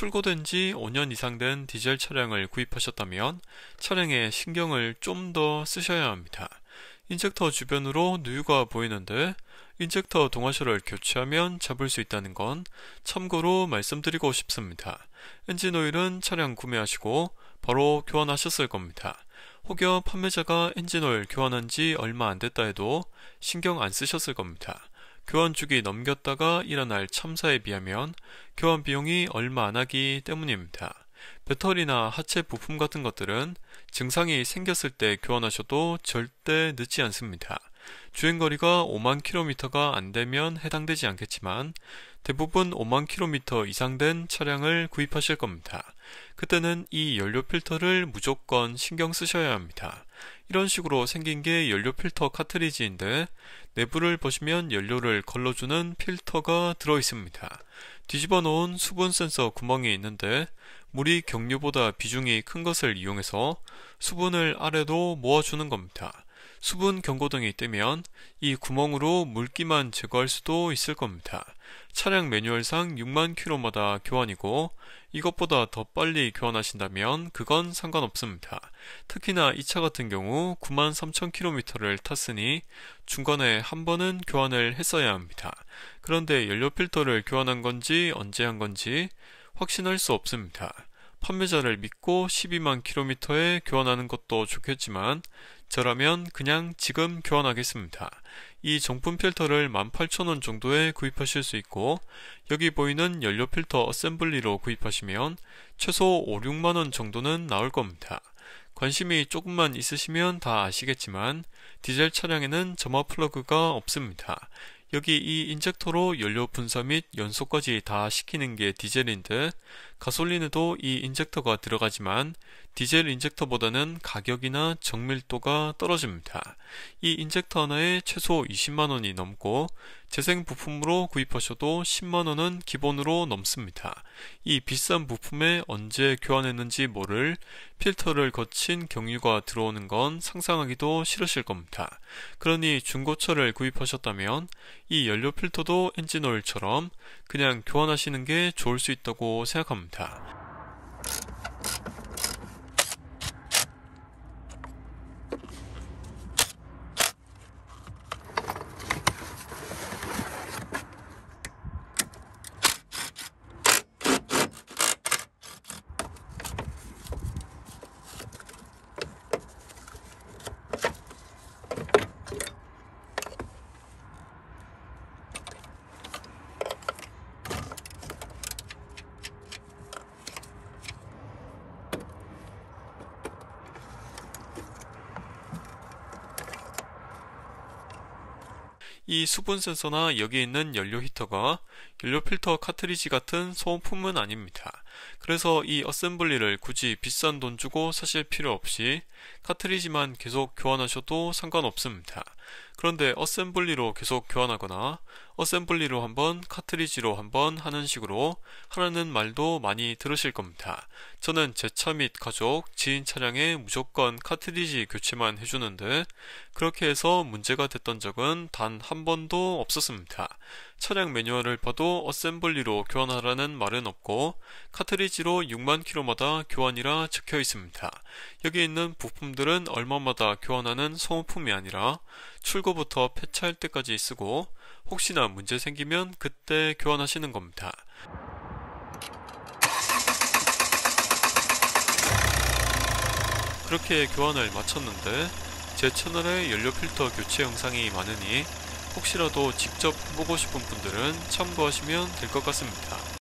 출고된 지 5년 이상 된 디젤 차량을 구입하셨다면 차량에 신경을 좀 더 쓰셔야 합니다. 인젝터 주변으로 누유가 보이는데 인젝터 동화셔를 교체하면 잡을 수 있다는 건 참고로 말씀드리고 싶습니다. 엔진 오일은 차량 구매하시고 바로 교환하셨을 겁니다. 혹여 판매자가 엔진오일 교환한 지 얼마 안 됐다 해도 신경 안 쓰셨을 겁니다. 교환 주기 넘겼다가 일어날 참사에 비하면 교환 비용이 얼마 안 하기 때문입니다. 배터리나 하체 부품 같은 것들은 증상이 생겼을 때 교환하셔도 절대 늦지 않습니다. 주행거리가 5만 k m 가안 되면 해당되지 않겠지만 대부분 5만 k m 이상 된 차량을 구입하실 겁니다. 그때는 이 연료 필터를 무조건 신경 쓰셔야 합니다. 이런 식으로 생긴 게 연료 필터 카트리지인데 내부를 보시면 연료를 걸러주는 필터가 들어있습니다. 뒤집어 놓은 수분 센서 구멍이 있는데 물이 경류보다 비중이 큰 것을 이용해서 수분을 아래로 모아주는 겁니다. 수분 경고등이 뜨면 이 구멍으로 물기만 제거할 수도 있을 겁니다. 차량 매뉴얼상 6만 킬로마다 교환이고 이것보다 더 빨리 교환하신다면 그건 상관없습니다. 특히나 이 차 같은 경우 9만 3천 킬로미터를 탔으니 중간에 한 번은 교환을 했어야 합니다. 그런데 연료 필터를 교환한 건지 언제 한 건지 확신할 수 없습니다. 판매자를 믿고 12만 킬로미터에 교환하는 것도 좋겠지만 저라면 그냥 지금 교환하겠습니다. 이 정품 필터를 18,000원 정도에 구입하실 수 있고 여기 보이는 연료 필터 어셈블리로 구입하시면 최소 5, 6만원 정도는 나올 겁니다. 관심이 조금만 있으시면 다 아시겠지만 디젤 차량에는 점화 플러그가 없습니다. 여기 이 인젝터로 연료 분사 및 연소까지 다 시키는 게 디젤인데 가솔린에도 이 인젝터가 들어가지만 디젤 인젝터보다는 가격이나 정밀도가 떨어집니다. 이 인젝터 하나에 최소 20만원이 넘고 재생 부품으로 구입하셔도 10만원은 기본으로 넘습니다. 이 비싼 부품에 언제 교환했는지 모를 필터를 거친 경유가 들어오는 건 상상하기도 싫으실 겁니다. 그러니 중고차를 구입하셨다면 이 연료 필터도 엔진오일처럼 그냥 교환하시는 게 좋을 수 있다고 생각합니다. 이 수분 센서나 여기 있는 연료 히터가 연료 필터 카트리지 같은 소음품은 아닙니다. 그래서 이 어셈블리를 굳이 비싼 돈 주고 사실 필요 없이 카트리지만 계속 교환하셔도 상관없습니다. 그런데 어셈블리로 계속 교환하거나 어셈블리로 한번 카트리지로 한번 하는 식으로 하라는 말도 많이 들으실 겁니다. 저는 제 차 및 가족, 지인 차량에 무조건 카트리지 교체만 해주는데 그렇게 해서 문제가 됐던 적은 단 한 번도 없었습니다. 차량 매뉴얼을 봐도 어셈블리로 교환하라는 말은 없고 카트리지로 6만 킬로마다 교환이라 적혀 있습니다. 여기 있는 부품들은 얼마마다 교환하는 소모품이 아니라 출고부터 폐차할 때까지 쓰고 혹시나 문제 생기면 그때 교환하시는 겁니다. 그렇게 교환을 마쳤는데 제 채널에 연료 필터 교체 영상이 많으니 혹시라도 직접 보고 싶은 분들은 참고하시면 될 것 같습니다.